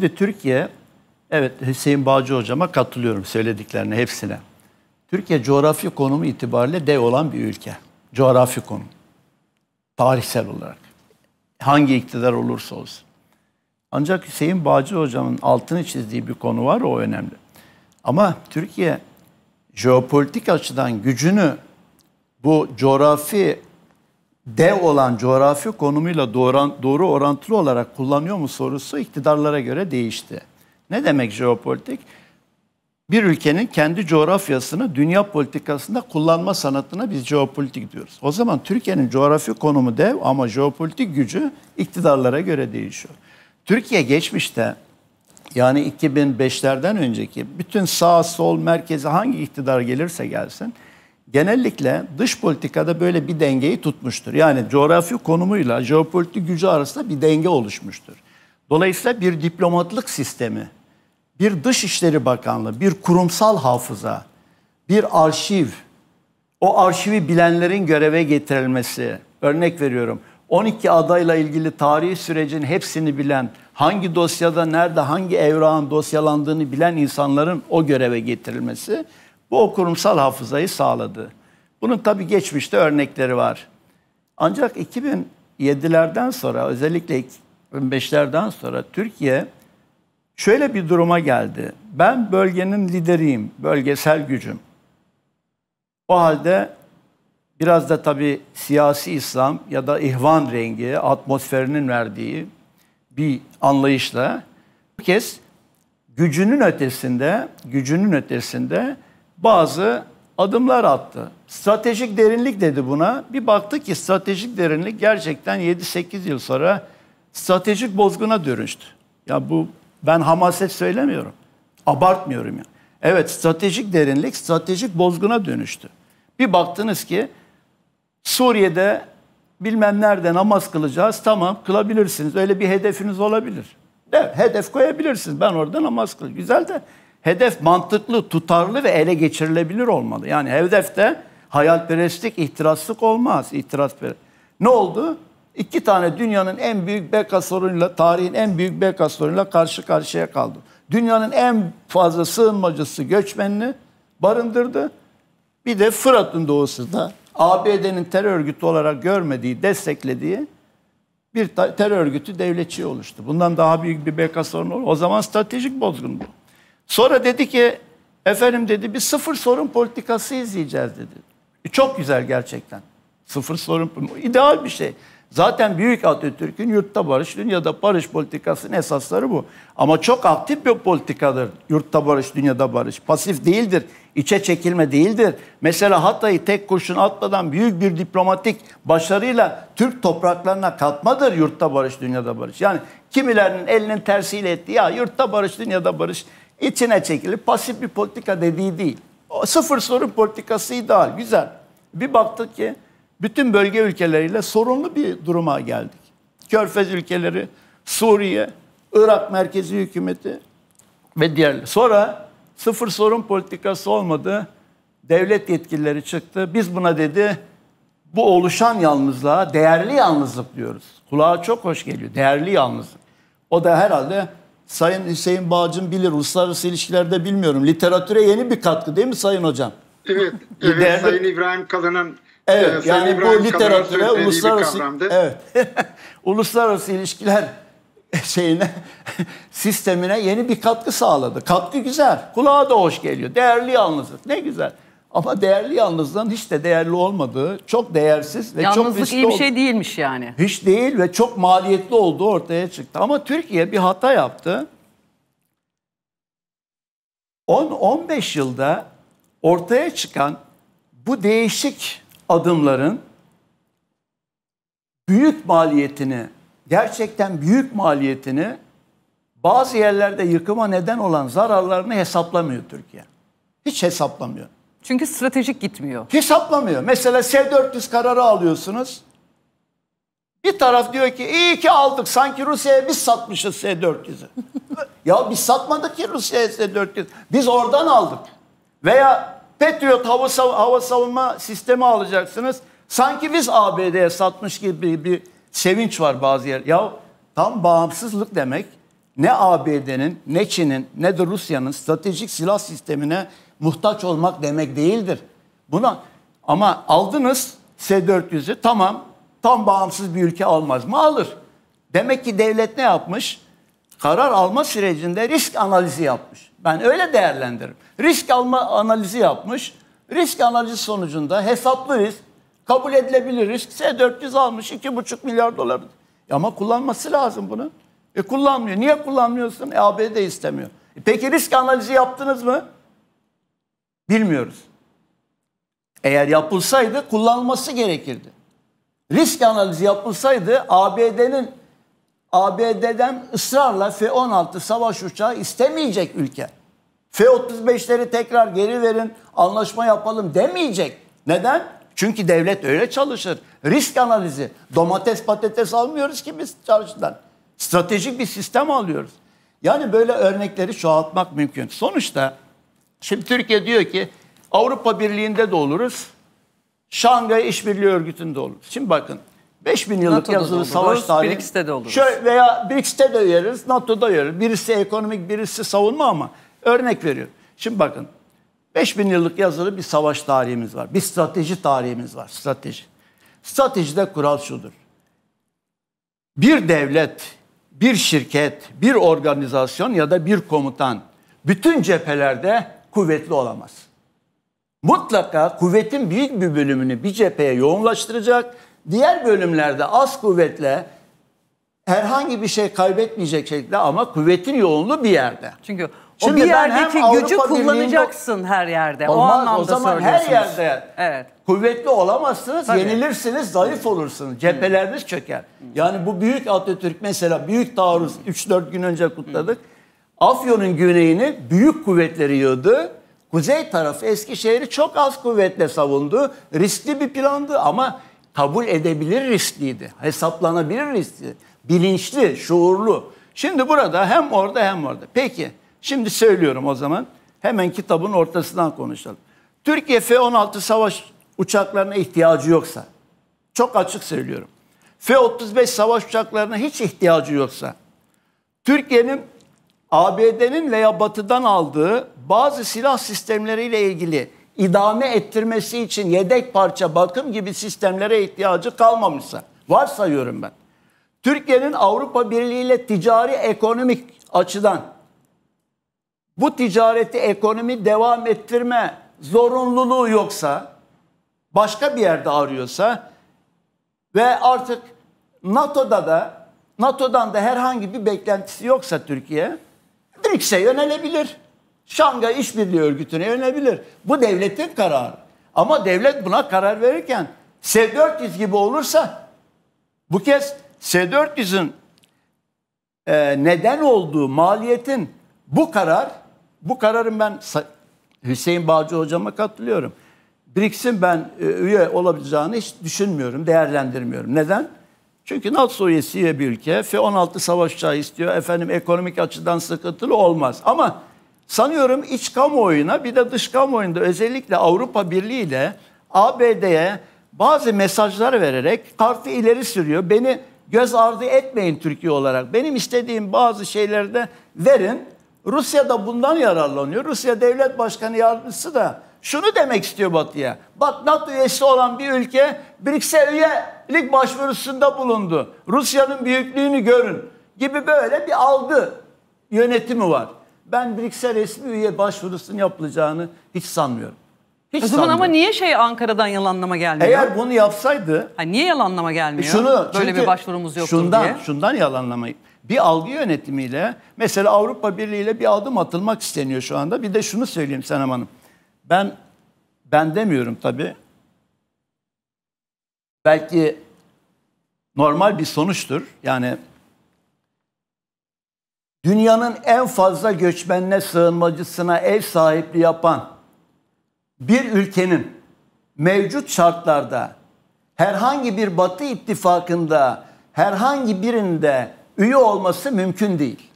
Şimdi Türkiye, evet Hüseyin Bağcı hocama katılıyorum söylediklerine hepsine. Türkiye coğrafi konumu itibariyle dev olan bir ülke. Coğrafi konum. Tarihsel olarak. Hangi iktidar olursa olsun. Ancak Hüseyin Bağcı hocamın altını çizdiği bir konu var o önemli. Ama Türkiye jeopolitik açıdan gücünü bu coğrafi dev olan coğrafi konumuyla doğran, doğru orantılı olarak kullanıyor mu sorusu iktidarlara göre değişti. Ne demek jeopolitik? Bir ülkenin kendi coğrafyasını dünya politikasında kullanma sanatına biz jeopolitik diyoruz. O zaman Türkiye'nin coğrafi konumu dev ama jeopolitik gücü iktidarlara göre değişiyor. Türkiye geçmişte yani 2005'lerden önceki bütün sağ, sol, merkezi hangi iktidar gelirse gelsin genellikle dış politikada böyle bir dengeyi tutmuştur. Yani coğrafi konumuyla jeopolitik gücü arasında bir denge oluşmuştur. Dolayısıyla bir diplomatlık sistemi, bir dışişleri bakanlığı, bir kurumsal hafıza, bir arşiv, o arşivi bilenlerin göreve getirilmesi, örnek veriyorum 12 adayla ilgili tarihi sürecin hepsini bilen, hangi dosyada nerede hangi evrağın dosyalandığını bilen insanların o göreve getirilmesi bu o kurumsal hafızayı sağladı. Bunun tabii geçmişte örnekleri var. Ancak 2007'lerden sonra özellikle 2005'lerden sonra Türkiye şöyle bir duruma geldi. Ben bölgenin lideriyim, bölgesel gücüm. O halde biraz da tabii siyasi İslam ya da ihvan rengi, atmosferinin verdiği bir anlayışla bu kez gücünün ötesinde, gücünün ötesinde bazı adımlar attı. Stratejik derinlik dedi buna. Bir baktı ki stratejik derinlik gerçekten 7-8 yıl sonra stratejik bozguna dönüştü. Ya bu ben hamaset söylemiyorum. Abartmıyorum yani. Evet stratejik derinlik stratejik bozguna dönüştü. Bir baktınız ki Suriye'de bilmem nerede namaz kılacağız. Tamam kılabilirsiniz. Öyle bir hedefiniz olabilir. De, hedef koyabilirsiniz. Ben orada namaz kıl. Güzel de hedef mantıklı, tutarlı ve ele geçirilebilir olmalı. Yani hedefte hayalperestlik, ihtiraslık olmaz. İhtiras Ne oldu? İki tane dünyanın en büyük beka sorunuyla, tarihin en büyük beka sorunuyla karşı karşıya kaldı. Dünyanın en fazla sığınmacısı, göçmenini barındırdı. Bir de Fırat'ın doğusunda ABD'nin terör örgütü olarak görmediği, desteklediği bir terör örgütü devletçi oluştu. Bundan daha büyük bir beka sorunu olur. O zaman stratejik bozgun bu. Sonra dedi ki efendim dedi bir sıfır sorun politikası izleyeceğiz dedi. E, çok güzel gerçekten. Sıfır sorun ideal bir şey. Zaten Büyük Atatürk'ün yurtta barış, dünyada barış politikasının esasları bu. Ama çok aktif bir politikadır yurtta barış, dünyada barış. Pasif değildir, içe çekilme değildir. Mesela Hatay'ı tek kurşun atmadan büyük bir diplomatik başarıyla Türk topraklarına katmadır yurtta barış, dünyada barış. Yani kimilerinin elinin tersiyle ettiği ya yurtta barış, dünyada barış içine çekilip pasif bir politika dediği değil. O sıfır sorun politikasıydı ideal, güzel. Bir baktık ki bütün bölge ülkeleriyle sorunlu bir duruma geldik. Körfez ülkeleri, Suriye, Irak merkezi hükümeti ve diğer. Sonra sıfır sorun politikası olmadı. Devlet yetkilileri çıktı. Biz buna dedi bu oluşan yalnızlığa değerli yalnızlık diyoruz. Kulağa çok hoş geliyor. Değerli yalnızlık. O da herhalde Sayın Hüseyin Bağcım bilir. Uluslararası ilişkilerde bilmiyorum. Literatüre yeni bir katkı değil mi Sayın Hocam? Evet. evet Değerli... Sayın İbrahim Kalın'ın Evet, e, yani İbrahim bu literatüre uluslararası evet. uluslararası ilişkiler şeyine sistemine yeni bir katkı sağladı. Katkı güzel. Kulağa da hoş geliyor. Değerli yalnızlık. Ne güzel. Ama değerli yalnızlığın hiç de değerli olmadığı, çok değersiz ve Yalnızlık çok riskli iyi bir şey değilmiş yani. Hiç değil ve çok maliyetli olduğu ortaya çıktı. Ama Türkiye bir hata yaptı. 10-15 yılda ortaya çıkan bu değişik adımların büyük maliyetini, gerçekten büyük maliyetini bazı yerlerde yıkıma neden olan zararlarını hesaplamıyor Türkiye. Hiç hesaplamıyor. Çünkü stratejik gitmiyor. Hesaplamıyor. Mesela S-400 kararı alıyorsunuz. Bir taraf diyor ki iyi ki aldık sanki Rusya'ya biz satmışız S-400'ü. ya biz satmadık ki Rusya'ya S-400. Biz oradan aldık. Veya Patriot hava, sav hava savunma sistemi alacaksınız. Sanki biz ABD'ye satmış gibi bir sevinç var bazı yer. Ya tam bağımsızlık demek ne ABD'nin ne Çin'in ne de Rusya'nın stratejik silah sistemine Muhtaç olmak demek değildir. Buna ama aldınız S400'ü tamam tam bağımsız bir ülke almaz mı? Alır. Demek ki devlet ne yapmış? Karar alma sürecinde risk analizi yapmış. Ben öyle değerlendiririm. Risk alma analizi yapmış. Risk analizi sonucunda hesaplı risk, kabul edilebilir risk S400 almış 2,5 milyar dolar. E ama kullanması lazım bunu. E kullanmıyor. Niye kullanmıyorsun? E ABD istemiyor. E peki risk analizi yaptınız mı? Bilmiyoruz. Eğer yapılsaydı kullanılması gerekirdi. Risk analizi yapılsaydı ABD'nin ABD'den ısrarla F-16 savaş uçağı istemeyecek ülke. F-35'leri tekrar geri verin, anlaşma yapalım demeyecek. Neden? Çünkü devlet öyle çalışır. Risk analizi. Domates patates almıyoruz ki biz çarşıdan. Stratejik bir sistem alıyoruz. Yani böyle örnekleri çoğaltmak mümkün. Sonuçta Şimdi Türkiye diyor ki Avrupa Birliği'nde de oluruz. Şangay İşbirliği Örgütü'nde oluruz. Şimdi bakın 5000 yıllık NATO'da yazılı oluruz, savaş tarihi. BRICS'te de oluruz. Şöyle veya BRICS'te de yeriz, NATO'da yeriz. Birisi ekonomik, birisi savunma ama örnek veriyorum. Şimdi bakın 5000 yıllık yazılı bir savaş tarihimiz var. Bir strateji tarihimiz var. Strateji. Stratejide kural şudur. Bir devlet, bir şirket, bir organizasyon ya da bir komutan bütün cephelerde kuvvetli olamaz. Mutlaka kuvvetin büyük bir bölümünü bir cepheye yoğunlaştıracak, diğer bölümlerde az kuvvetle herhangi bir şey kaybetmeyecek şekilde ama kuvvetin yoğunluğu bir yerde. Çünkü o Şimdi bir yerdeki gücü Avrupa kullanacaksın her yerde. Olmaz, o anlamda o zaman her yerde evet. kuvvetli olamazsınız, Tabii. yenilirsiniz, zayıf olursunuz. Cepheleriniz çöker. Yani bu büyük Atatürk mesela büyük taarruz 3-4 gün önce kutladık. Afyon'un güneyini büyük kuvvetleri yığdı. Kuzey tarafı Eskişehir'i çok az kuvvetle savundu. Riskli bir plandı ama kabul edebilir riskliydi. Hesaplanabilir riskli. Bilinçli, şuurlu. Şimdi burada hem orada hem orada. Peki şimdi söylüyorum o zaman. Hemen kitabın ortasından konuşalım. Türkiye F-16 savaş uçaklarına ihtiyacı yoksa, çok açık söylüyorum. F-35 savaş uçaklarına hiç ihtiyacı yoksa, Türkiye'nin ABD'nin veya Batı'dan aldığı bazı silah sistemleriyle ilgili idame ettirmesi için yedek parça bakım gibi sistemlere ihtiyacı kalmamışsa varsayıyorum ben. Türkiye'nin Avrupa Birliği ile ticari ekonomik açıdan bu ticareti ekonomi devam ettirme zorunluluğu yoksa başka bir yerde arıyorsa ve artık NATO'da da NATO'dan da herhangi bir beklentisi yoksa Türkiye BRICS'e şey yönelebilir. Şangay İşbirliği Örgütü'ne yönelebilir. Bu devletin kararı. Ama devlet buna karar verirken S-400 gibi olursa bu kez S-400'ün e, neden olduğu maliyetin bu karar, bu kararın ben Hüseyin Bağcı hocama katılıyorum. BRICS'in ben e, üye olabileceğini hiç düşünmüyorum, değerlendirmiyorum. Neden? Çünkü NATO üyesi bir ülke F-16 savaş istiyor. Efendim ekonomik açıdan sıkıntılı olmaz. Ama sanıyorum iç kamuoyuna bir de dış kamuoyunda özellikle Avrupa Birliği ile ABD'ye bazı mesajlar vererek kartı ileri sürüyor. Beni göz ardı etmeyin Türkiye olarak. Benim istediğim bazı şeylerde verin. Rusya da bundan yararlanıyor. Rusya Devlet Başkanı Yardımcısı da şunu demek istiyor Batı'ya. Bak NATO üyesi olan bir ülke BRICS'e üyelik başvurusunda bulundu. Rusya'nın büyüklüğünü görün gibi böyle bir algı yönetimi var. Ben BRICS'e resmi üye başvurusunun yapılacağını hiç sanmıyorum. Hiç o zaman sanmıyorum. ama niye şey Ankara'dan yalanlama gelmiyor? Eğer bunu yapsaydı... Ha, niye yalanlama gelmiyor? E şunu, Böyle bir başvurumuz yoktur şundan, diye. Şundan yalanlamayı. Bir algı yönetimiyle mesela Avrupa Birliği ile bir adım atılmak isteniyor şu anda. Bir de şunu söyleyeyim Senem Hanım. Ben ben demiyorum tabi Belki normal bir sonuçtur. Yani dünyanın en fazla göçmenine, sığınmacısına ev sahipliği yapan bir ülkenin mevcut şartlarda herhangi bir Batı ittifakında herhangi birinde üye olması mümkün değil.